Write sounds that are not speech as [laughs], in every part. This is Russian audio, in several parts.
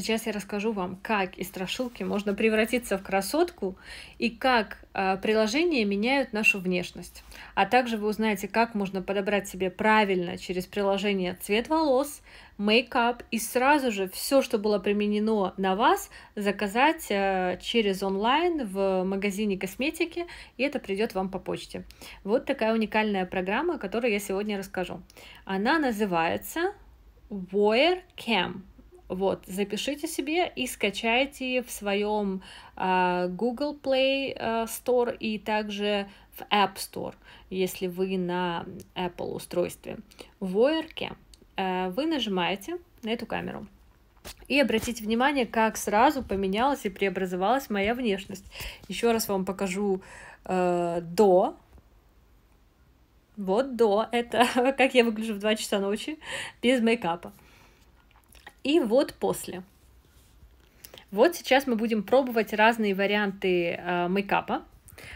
Сейчас я расскажу вам, как из страшилки можно превратиться в красотку и как а, приложения меняют нашу внешность. А также вы узнаете, как можно подобрать себе правильно через приложение цвет волос, мейкап и сразу же все, что было применено на вас, заказать а, через онлайн в магазине косметики, и это придет вам по почте. Вот такая уникальная программа, о которой я сегодня расскажу. Она называется Cam. Вот, запишите себе и скачайте в своем э, а, Google Play э, Store и также в App Store, если вы на Apple устройстве. В OER э, а, вы нажимаете на эту камеру. И обратите внимание, как сразу поменялась и преобразовалась моя внешность. Еще раз вам покажу э, до вот до, это [laughs] как я выгляжу в 2 часа ночи без мейкапа и вот после. Вот сейчас мы будем пробовать разные варианты э, мейкапа.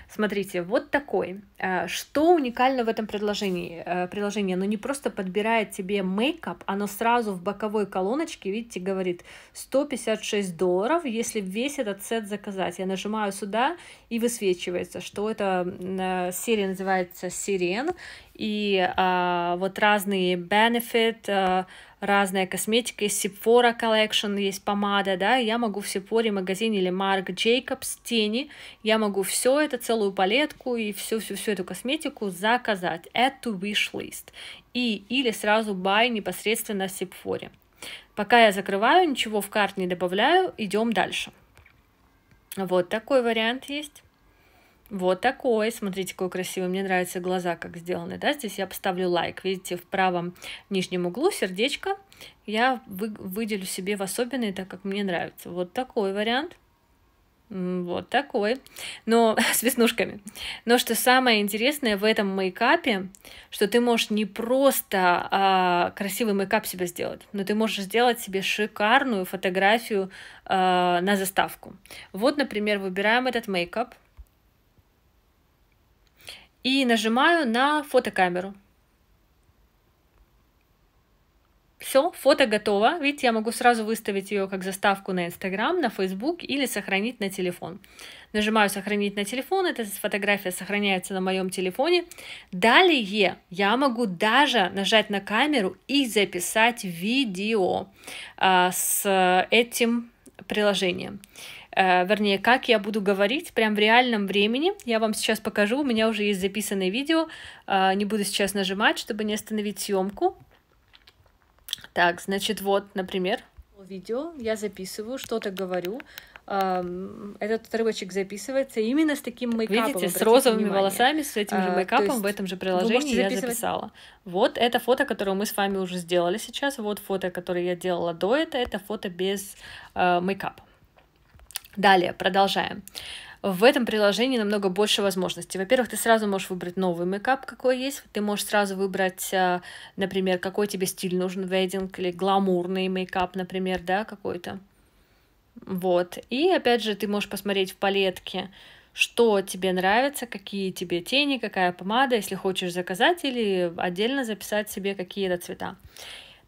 Смотрите, вот такой. Э, что уникально в этом предложении? Э, приложение, оно не просто подбирает тебе мейкап, оно сразу в боковой колоночке, видите, говорит 156 долларов, если весь этот сет заказать. Я нажимаю сюда и высвечивается, что это э, серия называется Сирен, и а, вот разные benefit, а, разная косметика. Есть Sephora Collection, есть помада, да, я могу в Sephora магазине или Marc Jacobs тени, я могу все это, целую палетку и всю-всю-всю эту косметику заказать. Add to wish list. И или сразу buy непосредственно в Sephora. Пока я закрываю, ничего в карт не добавляю, идем дальше. Вот такой вариант есть. Вот такой, смотрите, какой красивый, мне нравятся глаза, как сделаны, да, здесь я поставлю лайк, видите, в правом нижнем углу сердечко, я вы, выделю себе в особенный, так как мне нравится, вот такой вариант, вот такой, но [laughs] с веснушками. Но что самое интересное в этом мейкапе, что ты можешь не просто а, красивый мейкап себе сделать, но ты можешь сделать себе шикарную фотографию а, на заставку. Вот, например, выбираем этот мейкап, и нажимаю на фотокамеру. Все, фото готово. Видите, я могу сразу выставить ее как заставку на Инстаграм, на Фейсбук или сохранить на телефон. Нажимаю «Сохранить на телефон», эта фотография сохраняется на моем телефоне. Далее я могу даже нажать на камеру и записать видео а, с этим приложением. Э, вернее, как я буду говорить прям в реальном времени. Я вам сейчас покажу, у меня уже есть записанное видео, э, не буду сейчас нажимать, чтобы не остановить съемку. Так, значит, вот, например, видео, я записываю, что-то говорю, эм, этот отрывочек записывается именно с таким мейкапом. Видите, с розовыми внимание. волосами, с этим э, же мейкапом а, в этом же приложении я записала. Вот это фото, которое мы с вами уже сделали сейчас. Вот фото, которое я делала до этого. Это фото без э, мейкапа. Далее, продолжаем. В этом приложении намного больше возможностей. Во-первых, ты сразу можешь выбрать новый мейкап, какой есть. Ты можешь сразу выбрать, э, например, какой тебе стиль нужен, вейдинг или гламурный мейкап, например, да, какой-то. Вот. И опять же, ты можешь посмотреть в палетке, что тебе нравится, какие тебе тени, какая помада, если хочешь заказать или отдельно записать себе какие-то цвета.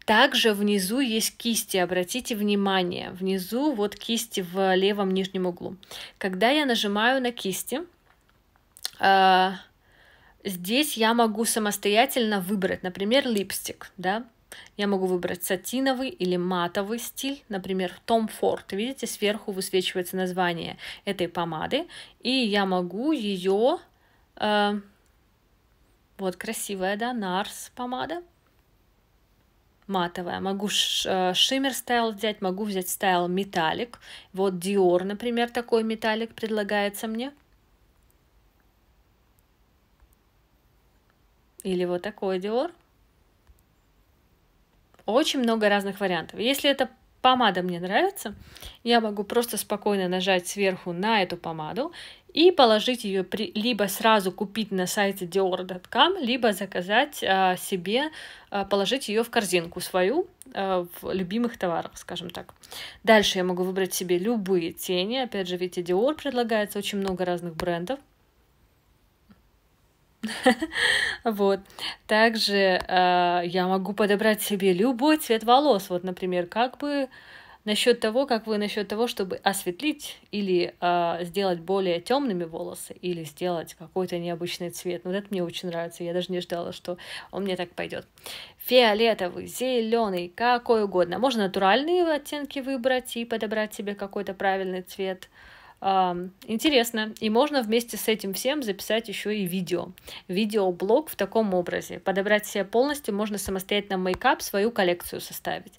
Также внизу есть кисти, обратите внимание, внизу вот кисти в левом нижнем углу. Когда я нажимаю на кисти, а, здесь я могу самостоятельно выбрать, например, липстик, да, я могу выбрать сатиновый или матовый стиль, например, Tom Ford. Видите, сверху высвечивается название этой помады, и я могу ее... Э, а, вот красивая, да, Nars помада матовая. Могу э, шиммер стайл взять, могу взять стайл металлик. Вот Dior, например, такой металлик предлагается мне. Или вот такой Dior. Очень много разных вариантов. Если это помада мне нравится, я могу просто спокойно нажать сверху на эту помаду и положить ее при... либо сразу купить на сайте dior.com, либо заказать а, себе, а, положить ее в корзинку свою а, в любимых товарах, скажем так. Дальше я могу выбрать себе любые тени. Опять же, видите, Dior предлагается очень много разных брендов. [laughs] вот. Также а, я могу подобрать себе любой цвет волос. Вот, например, как бы насчет того, как вы насчет того, чтобы осветлить или а, сделать более темными волосы, или сделать какой-то необычный цвет. Вот это мне очень нравится. Я даже не ждала, что он мне так пойдет. Фиолетовый, зеленый, какой угодно. Можно натуральные оттенки выбрать и подобрать себе какой-то правильный цвет. Э, интересно. И можно вместе с этим всем записать еще и видео. Видеоблог в таком образе. Подобрать себе полностью можно самостоятельно мейкап, свою коллекцию составить.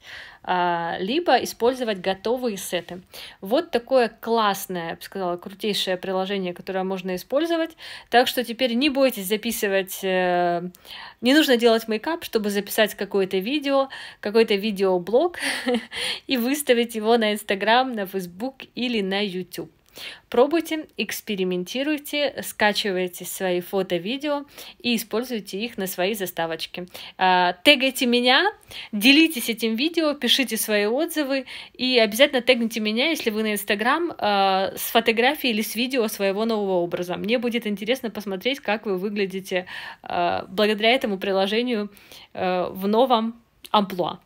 А, либо использовать готовые сеты. Вот такое классное, я бы сказала, крутейшее приложение, которое можно использовать. Так что теперь не бойтесь записывать... Э, не нужно делать мейкап, чтобы записать какое-то видео, какой-то видеоблог [laughs] и выставить его на Инстаграм, на Фейсбук или на YouTube. Пробуйте, экспериментируйте, скачивайте свои фото, видео и используйте их на свои заставочки. А, тегайте меня, делитесь этим видео, пишите свои отзывы и обязательно тегните меня, если вы на Инстаграм, а, с фотографией или с видео своего нового образа. Мне будет интересно посмотреть, как вы выглядите а, благодаря этому приложению в новом амплуа.